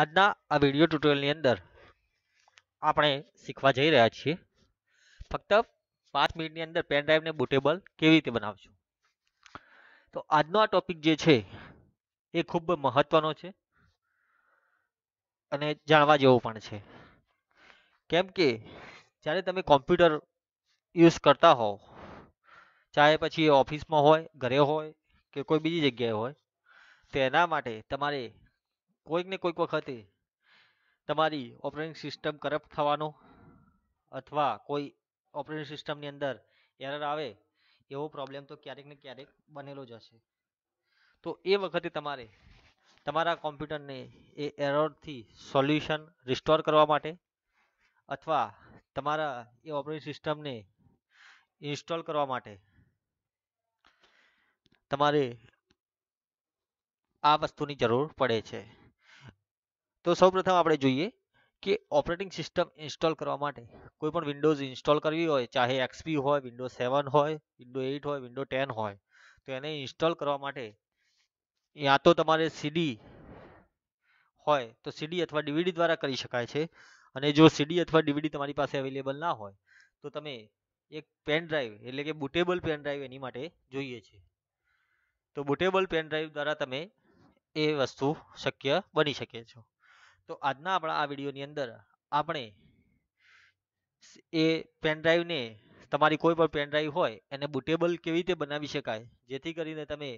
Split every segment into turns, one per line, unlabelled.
આજના આ વિડીયો ટ્યુટોરિયલની અંદર આપણે શીખવા જઈ રહ્યા છીએ ફક્ત પાંચ મિનિટની અંદર પેન ડ્રાઈવને બુટેબલ કેવી રીતે બનાવશું તો આજનો આ ટોપિક જે છે એ ખૂબ મહત્વનો છે અને જાણવા જેવો પણ છે કેમ કે જ્યારે તમે કોમ્પ્યુટર યુઝ કરતા હોવ ચાહે પછી એ ઓફિસમાં હોય ઘરે હોય કે કોઈ બીજી જગ્યાએ હોય તેના માટે તમારે કોઈક ને કોઈક વખતે તમારી ઓપરેટિંગ સિસ્ટમ કરપ્ટ થવાનો અથવા કોઈ ઓપરેટિંગ સિસ્ટમની અંદર એરર આવે એવો પ્રોબ્લેમ તો ક્યારેક ને ક્યારેક બનેલો જ હશે તો એ વખતે તમારે તમારા કોમ્પ્યુટરને એ એરરથી સોલ્યુશન રિસ્ટોર કરવા માટે અથવા તમારા એ ઓપરેટિંગ સિસ્ટમને ઇન્સ્ટોલ કરવા માટે તમારે આ વસ્તુની જરૂર પડે છે તો સૌપ્રથમ આપણે જોઈએ કે ઓપરેટિંગ સિસ્ટમ ઇન્સ્ટોલ કરવા માટે કોઈ પણ વિન્ડોઝ ઇન્સ્ટોલ કરવી હોય ચાહે એક્સપી હોય વિન્ડો સેવન હોય વિન્ડો એઇટ હોય વિન્ડો ટેન હોય તો એને ઇન્સ્ટોલ કરવા માટે યા તો તમારે સીડી હોય તો સીડી અથવા ડીવીડી દ્વારા કરી શકાય છે અને જો સીડી અથવા ડીવીડી તમારી પાસે અવેલેબલ ના હોય તો તમે એક પેન ડ્રાઈવ એટલે કે બુટેબલ પેન ડ્રાઈવ એની માટે જોઈએ છે તો બુટેબલ પેન ડ્રાઈવ દ્વારા તમે એ વસ્તુ શક્ય બની શકે છો તો આજના આપણા આ વિડીયોની અંદર આપણે એ પેનડ્રાઈવને તમારી કોઈ પણ પેનડ્રાઈવ હોય એને બુટેબલ કેવી રીતે બનાવી શકાય જેથી કરીને તમે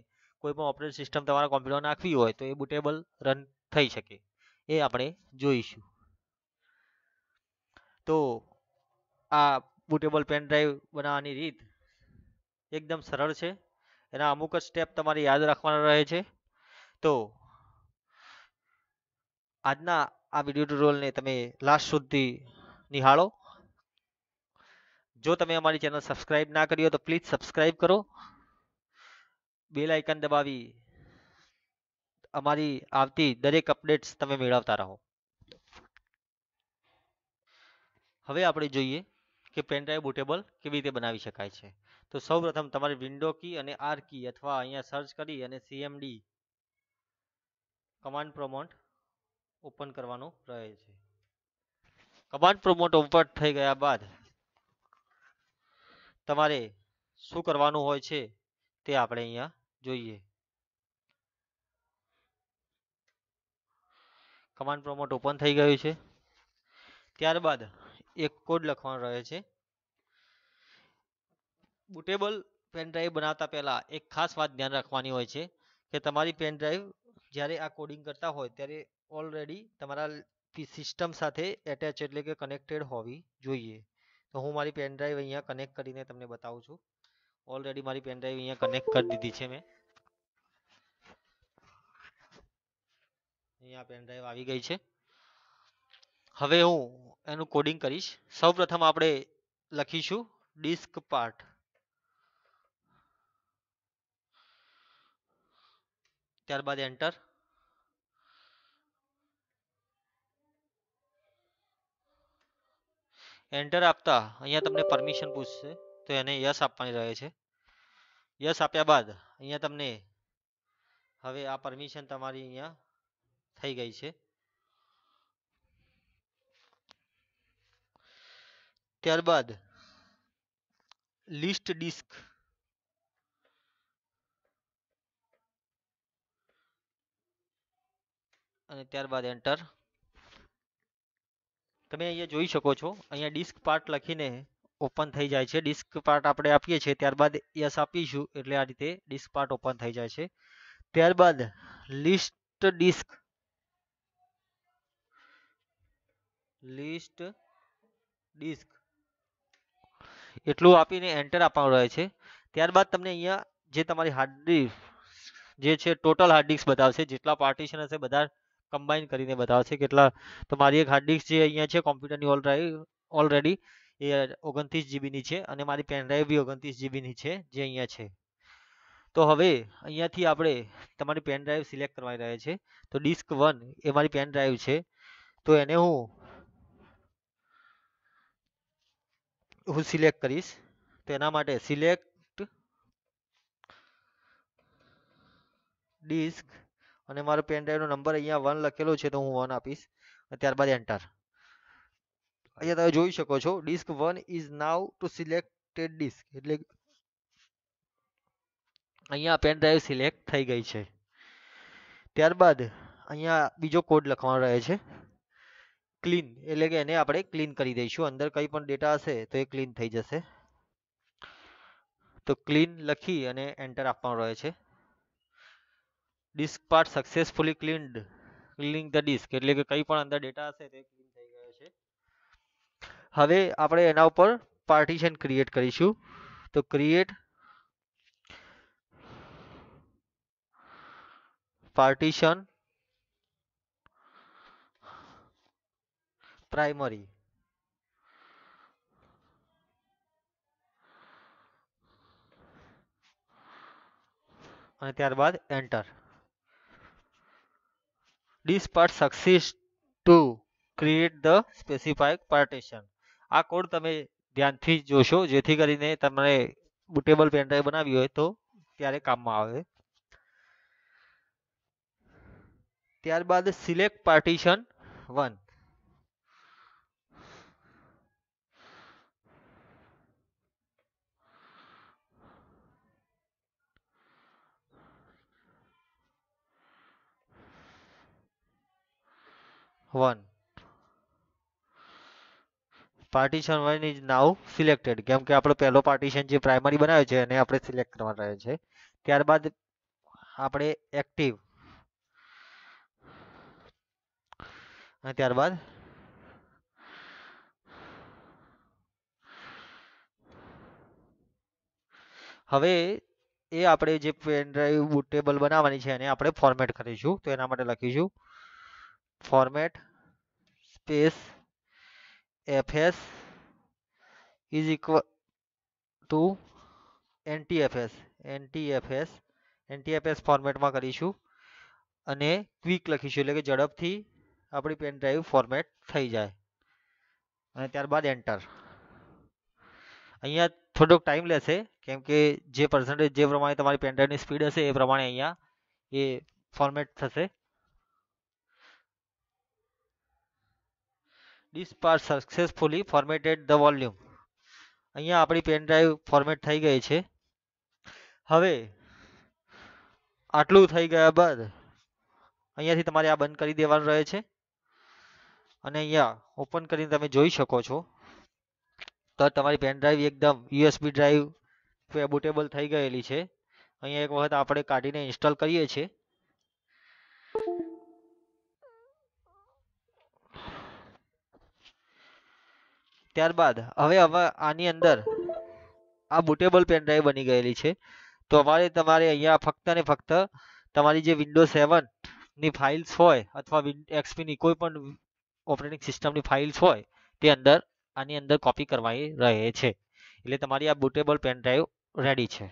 કોઈ પણ ઓપરેટિંગ સિસ્ટમ તમારા કોમ્પ્યુટર નાખવી હોય તો એ બુટેબલ રન થઈ શકે એ આપણે જોઈશું તો આ બુટેબલ પેનડ્રાઈવ બનાવવાની રીત એકદમ સરળ છે એના અમુક જ સ્ટેપ તમારે યાદ રાખવાના રહે છે તો આજના આ વિડીયો ટ્યુટોરિયલને તમે લાસ્ટ સુધી નિહાળો જો તમે અમારી ચેનલ સબસ્ક્રાઇબ ના કરી હોય તો પ્લીઝ સબસ્ક્રાઇબ કરો બેલ આઇકન દબાવી અમારી આવતી દરેક અપડેટ્સ તમે મેળવતા રહો હવે આપણે જોઈએ કે પેનડ્રાઈવ બુટેબલ કેવી રીતે બનાવી શકાય છે તો સૌપ્રથમ તમારે વિન્ડો કી અને આર કી અથવા અહીંયા સર્ચ કરી અને સીએમડી કમાન્ડ પ્રોમોન્ટ ઓપન કરવાનું રહે છે કમાન્ડ પ્રોમોટ ઓપન થઈ ગયા બાદ તમારે શું કરવાનું હોય છે તે આપણે અહીંયા જોઈએ કમાન્ડ પ્રોમોટ ઓપન થઈ ગયું છે ત્યારબાદ એક કોડ લખવાનો રહે છે બુટેબલ પેનડ્રાઈવ બનાવતા પહેલા એક ખાસ વાત ધ્યાન રાખવાની હોય છે કે તમારી પેનડ્રાઈવ જ્યારે આ કોડિંગ કરતા હોય ત્યારે ઓલરેડી તમારા સિસ્ટમ સાથે એટેચ એટલે કે કનેક્ટેડ હોવી જોઈએ તો હું મારી પેન ડ્રાઈવ અહીંયા કનેક્ટ કરીને તમને બતાવું છું ઓલરેડી મારી પેન ડ્રાઈવ અહીંયા કનેક્ટ કરી દીધી છે મેં અહીંયા પેન ડ્રાઈવ આવી ગઈ છે હવે હું એનું કોડિંગ કરીશ સૌપ્રથમ આપણે લખીશું ડિસ્ક પાર્ટ ત્યારબાદ એન્ટર એન્ટર આપતા અહીંયા તમને પરમિશન પૂછશે તો એને યસ આપવાની રહે છે યસ આપ્યા બાદ અહીંયા તમને હવે આ પરમિશન તમારી અહીંયા થઈ ગઈ છે ત્યારબાદ લિસ્ટ ડિસ્ક અને ત્યારબાદ એન્ટર તમે અહીંયા જોઈ શકો છો અહીંયા ડિસ્ક પાર્ટ લખીને ઓપન થઈ જાય છે ડિસ્ક પાર્ટ આપણે આપીએ છીએ ત્યારબાદ યસ આપીશું એટલે આ રીતે ડિસ્ક પાર્ટ ઓપન થઈ જાય છે ત્યારબાદ લિસ્ટ ડિસ્ક લિસ્ટ ડિસ્ક એટલું આપીને એન્ટર આપવાનું રહે છે ત્યારબાદ તમને અહીંયા જે તમારી હાર્ડ ડિસ્ક જે છે ટોટલ હાર્ડ ડિસ્ક બતાવશે જેટલા પાર્ટીશન હશે બધા કમ્બાઈન કરીને બતાવશે કેટલા તો મારી એક હાર્ડ ડિસ્ક જે અહીંયા છે કોમ્પ્યુટરની ઓલરેડી ઓલરેડી એ ઓગણત્રીસ જીબીની છે અને મારી પેનડ્રાઈવ બી ઓગણત્રીસ જીબીની છે જે અહીંયા છે તો હવે અહીંયાથી આપણે તમારી પેન ડ્રાઈવ સિલેક્ટ કરવાની રહે છે તો ડિસ્ક વન એ મારી પેન ડ્રાઈવ છે તો એને હું હું સિલેક્ટ કરીશ તો એના માટે સિલેક્ટ ડિસ્ક અને મારો પેન ડ્રાઈવનો નંબર અહીંયા વન લખેલો છે તો હું વન આપીશ ત્યારબાદ એન્ટર અહીંયા તમે જોઈ શકો છો disk one is now to selected disk એટલે અહીંયા પેન ડ્રાઈવ સિલેક્ટ થઈ ગઈ છે ત્યારબાદ અહીંયા બીજો કોડ લખવાનો રહે છે ક્લીન એટલે કે એને આપણે ક્લીન કરી દઈશું અંદર કંઈ પણ ડેટા હશે તો એ ક્લીન થઈ જશે તો ક્લીન લખી અને એન્ટર આપવાનું રહે છે disk part successfully cleaned cleaning the disk એટલે કે કંઈ પણ અંદર ડેટા હશે તે ક્લીન થઈ ગયો છે હવે આપણે એના ઉપર પાર્ટીશન ક્રિએટ કરીશું તો ક્રિએટ પાર્ટીશન પ્રાઇમરી અને ત્યારબાદ enter This part succeeds to create the specified partition. આ કોડ તમે ધ્યાનથી જોશો જેથી કરીને તમને બુટેબલ પેનડ્રાઈવ બનાવી હોય તો ત્યારે કામમાં આવે ત્યારબાદ select partition one partition 1 is now selected કેમ કે આપણે પહેલો પાર્ટીશન જે પ્રાઇમરી બનાવ્યો છે એને આપણે સિલેક્ટ કરવાનો રહ્યો છે ત્યારબાદ આપણે એક્ટિવ અને ત્યારબાદ હવે એ આપણે જે પેન ડ્રાઈવ બુટેબલ બનાવવાની છે એને આપણે ફોર્મેટ કરીશું તો એના માટે લખીશું format space F S is equal to N T F S N T F S N T F S ફોર્મેટમાં કરીશું અને ક્વિક લખીશું એટલે કે ઝડપથી આપણી પેન ડ્રાઈવ ફોર્મેટ થઈ જાય અને ત્યારબાદ એન્ટર અહીંયા થોડોક ટાઈમ લેશે કેમ કે જે પર્સન્ટેજ જે પ્રમાણે તમારી પેન ડ્રાઈવની સ્પીડ હશે એ પ્રમાણે અહીંયા એ ફોર્મેટ થશે ડિસ્ક પર સક્સેસફુલી ફોર્મેટેડ ધ વોલ્યુમ અહીંયા આપણી પેન ડ્રાઈવ ફોર્મેટ થઈ ગઈ છે હવે આટલું થઈ ગયા બાદ અહીંયાથી તમારે આ બંધ કરી દેવાનું રહે છે અને અહીંયા ઓપન કરીને તમે જોઈ શકો છો તો તમારી પેન ડ્રાઈવ એકદમ યુએસબી ડ્રાઈવ બુટેબલ થઈ ગયેલી છે અહીંયા એક વખત આપણે કાઢીને ઇન્સ્ટોલ કરીએ છીએ ત્યારબાદ હવે હવે આની અંદર આ બુટેબલ પેન ડ્રાઈવ બની ગયેલી છે તો અમારે તમારે અહીંયા ફક્ત ને ફક્ત તમારી જે વિન્ડો સેવન ની ફાઇલ્સ હોય અથવા એક્સપી ની કોઈ પણ ઓપરેટિંગ સિસ્ટમની ફાઇલ્સ હોય તે અંદર આની અંદર કોપી કરવાની રહે છે એટલે તમારી આ બુટેબલ પેન ડ્રાઈવ રેડી છે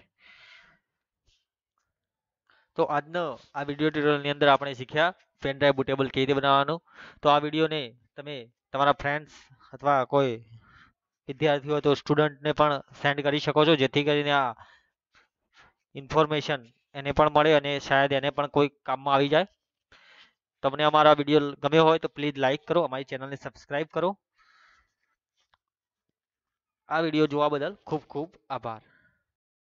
તો આજનો આ વિડીયો ટ્યુટોરિયલની અંદર આપણે શીખ્યા પેન ડ્રાઈવ બુટેબલ કેવી રીતે બનાવવાનું તો આ વિડીયોને તમે તમારા ફ્રેન્ડ્સ અથવા કોઈ વિદ્યાર્થી હોય તો સ્ટુડન્ટને પણ સેન્ડ કરી શકો છો જેથી કરીને આ ઇન્ફોર્મેશન એને પણ મળે અને શાયદ એને પણ કોઈ કામમાં આવી જાય તમને અમારા વિડીયો ગમ્યો હોય તો પ્લીઝ લાઇક કરો અમારી ચેનલને સબસ્ક્રાઈબ કરો આ વિડીયો જોવા બદલ ખૂબ ખૂબ આભાર